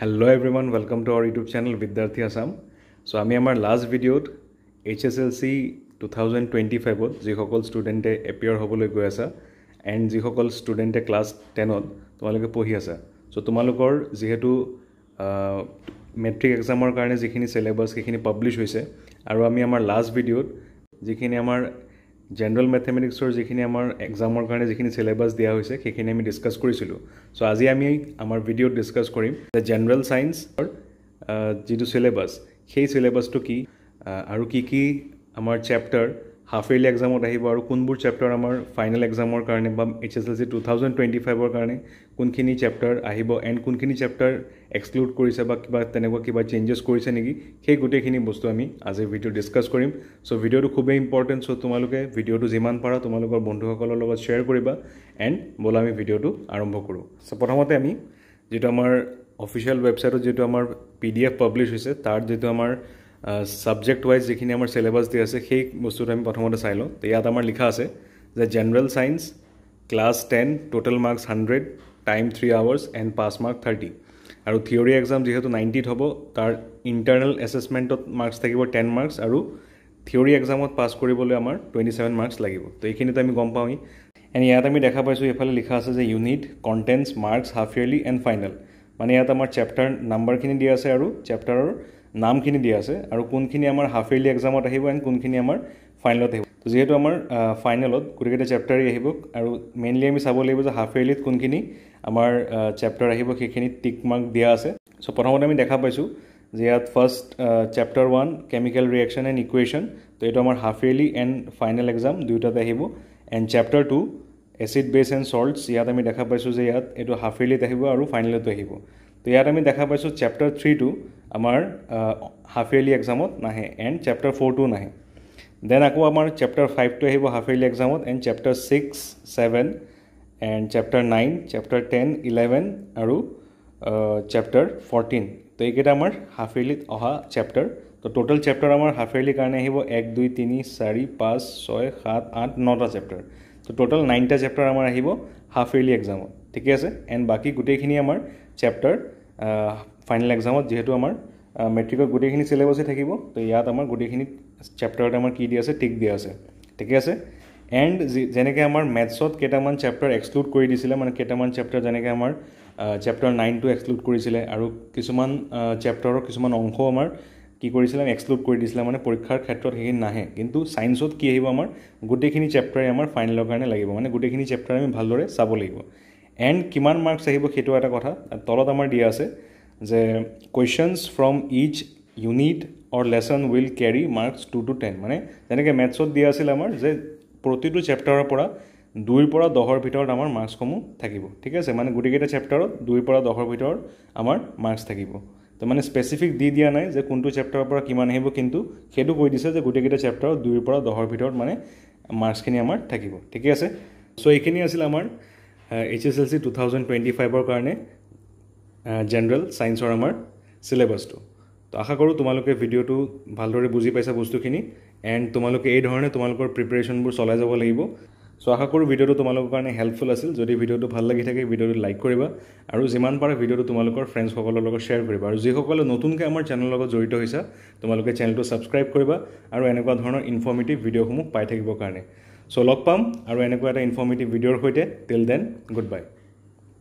hello' everyone welcome to our YouTube channel Vidyarthi Assam so' আমি আমাৰ last ভিডিঅ'ত H S L C two thousand twenty ফাইভত যিসকল ষ্টুডেণ্টে এপিয়াৰ হ'বলৈ গৈ আছা এণ্ড যিসকল ষ্টুডেণ্টে ক্লাছ টেনত তোমালোকে পঢ়ি আছা চ' তোমালোকৰ যিহেতু মেট্ৰিক এক্সামৰ কাৰণে যিখিনি চেলেবাছ সেইখিনি পাব্লিছ হৈছে আৰু আমি আমাৰ লাষ্ট ভিডিঅ'ত যিখিনি আমাৰ জেনেৰেল মেথেমেটিক্সৰ যিখিনি আমাৰ এক্সামৰ কাৰণে যিখিনি চিলেবাছ দিয়া হৈছে সেইখিনি আমি ডিছকাছ কৰিছিলোঁ চ' আজি আমি আমাৰ ভিডিঅ'ত ডিছকাছ কৰিম যে জেনেৰেল ছায়েন্সৰ যিটো চিলেবাছ সেই চিলেবাছটো কি আৰু কি কি আমাৰ চেপ্টাৰ হাফ ইয়েলি এক্সামত আহিব আৰু কোনবোৰ চেপ্টাৰ আমাৰ ফাইনেল এক্সামৰ কাৰণে বা H S L C two thousand twenty ফাইভৰ কাৰণে কোনখিনি চেপ্টাৰ আহিব এণ্ড কোনখিনি চেপ্টাৰ এক্সক্লুড কৰিছে বা কিবা তেনেকুৱা কিবা চেঞ্জেছ কৰিছে নেকি সেই গোটেইখিনি বস্তু আমি আজিৰ ভিডিঅ' ডিছকাছ কৰিম ছ' ভিডিঅ'টো খুবেই ইম্পৰ্টেণ্ট ছ' তোমালোকে ভিডিঅ'টো যিমান পাৰা তোমালোকৰ বন্ধুসকলৰ লগত শ্বেয়াৰ কৰিবা এণ্ড বোলা আমি ভিডিঅ'টো আৰম্ভ কৰোঁ ছ' প্ৰথমতে আমি যিটো আমাৰ অফিচিয়েল ৱেবছাইটত যিটো আমাৰ পি ডি এফ পাব্লিছ হৈছে তাত যিটো আমাৰ ছাবজেক্ট ৱাইজ যিখিনি আমাৰ চিলেবাছ দি আছে সেই বস্তুটো আমি প্ৰথমতে চাই লওঁ ইয়াত আমাৰ লিখা আছে যে general science class ten total marks hundred time three hours and pass mark thirty আৰু থিয়ৰী এক্সাম যিহেতু নাইণ্টিত হ'ব তাৰ ইণ্টাৰনেল এছেছমেণ্টত মাৰ্কছ থাকিব টেন মাৰ্কছ আৰু থিয়ৰী এক্সামত পাছ কৰিবলৈ আমাৰ টুৱেণ্টি ছেভেন মাৰ্কছ লাগিব তো এইখিনিতে আমি গম পাওঁ এণ্ড ইয়াত আমি দেখা পাইছোঁ এইফালে লিখা আছে যে unit contents marks half yearly and final মানে ইয়াত আমাৰ চেপ্টাৰ নাম্বাৰখিনি দিয়া আছে আৰু চেপ্টাৰৰ নামখিনি দিয়া আছে আৰু কোনখিনি আমাৰ হাফ ইয়াৰলি এক্সামত আহিব এণ্ড কোনখিনি আমাৰ ফাইনেলত আহিব তো যিহেতু আমাৰ ফাইনেলত গোটেইকেইটা চেপ্টাৰেই আহিব আৰু মেইনলি আমি চাব লাগিব যে হাফ ইয়াৰলিত কোনখিনি আমাৰ চেপ্টাৰ আহিব সেইখিনি টিক মাৰ্ক দিয়া আছে চ' প্ৰথমতে আমি দেখা পাইছোঁ যে ইয়াত first chapter one chemical reaction and equation তো এইটো আমাৰ half yearly and final exam দুয়োটাতে আহিব and chapter two acid base and salts ইয়াত আমি দেখা পাইছোঁ যে ইয়াত এইটো হাফ ইয়াৰলিত আহিব আৰু ফাইনেলতো আহিব তো ইয়াত আমি দেখা পাইছোঁ চেপ্টাৰ থ্ৰীটো আমাৰ হাফ ইয়াৰলি এক্সামত নাহে এণ্ড চেপ্টাৰ ফ'ৰটো নাহে দেন আকৌ আমাৰ চেপ্টাৰ ফাইভটো আহিব হাফ ইয়াৰলি এক্সামত and chapter six seven and chapter nine chapter ten eleven আৰু চেপ্টাৰ ফৰ্টিন তো এইকেইটা আমাৰ হাফ ইয়াৰলিত অহা চেপ্টাৰ তো টোটেল চেপ্টাৰ আমাৰ হাফ ইয়েৰলি কাৰণে আহিব এক দুই তিনি চাৰি পাঁচ ছয় সাত আঠ নটা চেপ্টাৰ তো টোটেল নাইনটা চেপ্টাৰ আমাৰ আহিব হাফ ইয়াৰলি এক্সামত ঠিকে আছে এণ্ড বাকী গোটেইখিনি আমাৰ চেপ্টাৰ ফাইনেল এক্সামত যিহেতু আমাৰ মেট্ৰিকৰ গোটেইখিনি চিলেবাছে থাকিব তো ইয়াত আমাৰ গোটেইখিনি চেপ্টাৰত আমাৰ কি দিয়া আছে টিক দিয়া আছে ঠিকে আছে এণ্ড যেনেকৈ আমাৰ মেথছত কেইটামান চেপ্টাৰ এক্সক্লুড কৰি দিছিলে মানে কেইটামান চেপ্টাৰ যেনেকৈ আমাৰ চেপ্টাৰ নাইনটো এক্সক্লুড কৰিছিলে আৰু কিছুমান চেপ্টাৰৰ কিছুমান অংশ আমাৰ কি কৰিছিলে এক্সক্লুড কৰি দিছিলে মানে পৰীক্ষাৰ ক্ষেত্ৰত সেইখিনি নাহে কিন্তু ছায়েন্সত কি আহিব আমাৰ গোটেইখিনি চেপ্টাৰে আমাৰ ফাইনেলৰ কাৰণে লাগিব মানে গোটেইখিনি চেপ্টাৰ আমি ভালদৰে চাব লাগিব এণ্ড কিমান মাৰ্কছ আহিব সেইটো এটা কথা তলত আমাৰ দিয়া আছে যে questions from each unit or lesson will carry marks two to ten মানে যেনেকৈ মেথছত দিয়া আছিল আমাৰ যে প্ৰতিটো চেপ্টাৰৰ পৰা দুইৰ পৰা দহৰ ভিতৰত আমাৰ মাৰ্কছসমূহ থাকিব ঠিক আছে মানে গোটেইকেইটা চেপ্টাৰত দুইৰ পৰা দহৰ ভিতৰত আমাৰ মাৰ্কছ থাকিব তো মানে স্পেচিফিক দি দিয়া নাই যে কোনটো চেপ্টাৰৰ পৰা কিমান আহিব কিন্তু সেইটো কৈ দিছে যে গোটেইকেইটা চেপ্টাৰত দুইৰ পৰা দহৰ ভিতৰত মানে মাৰ্কছখিনি আমাৰ থাকিব ঠিকে আছে চ' এইখিনি আছিল আমাৰ H S L C two thousand twenty ফাইভৰ কাৰণে জেনেৰেল ছায়েন্সৰ আমাৰ চিলেবাছটো তো আশা কৰোঁ তোমালোকে ভিডিঅ'টো ভালদৰে বুজি পাইছা বস্তুখিনি এণ্ড তোমালোকে এই ধৰণে তোমালোকৰ প্ৰিপেৰেশ্যনবোৰ চলাই যাব লাগিব চ' আশা কৰোঁ ভিডিঅ'টো তোমালোকৰ কাৰণে হেল্পফুল আছিল যদি ভিডিঅ'টো ভাল লাগি থাকে ভিডিঅ'টো লাইক কৰিবা আৰু যিমান পাৰে ভিডিঅ'টো তোমালোকৰ ফ্ৰেণ্ডছসকলৰ লগত শ্বেয়াৰ কৰিবা আৰু যিসকলে নতুনকৈ আমাৰ চেনেলৰ লগত জড়িত হৈছা তোমালোকে চেনেলটো ছাবস্ক্ৰাইব কৰিবা আৰু এনেকুৱা ধৰণৰ ইনফৰ্মেটিভ ভিডিঅ'সমূহ পাই থাকিবৰ কাৰণে চ' লগ পাম আৰু এনেকুৱা এটা ইনফৰ্মেটিভ ভিডিঅ'ৰ সৈতে টিল দেন গুড বাই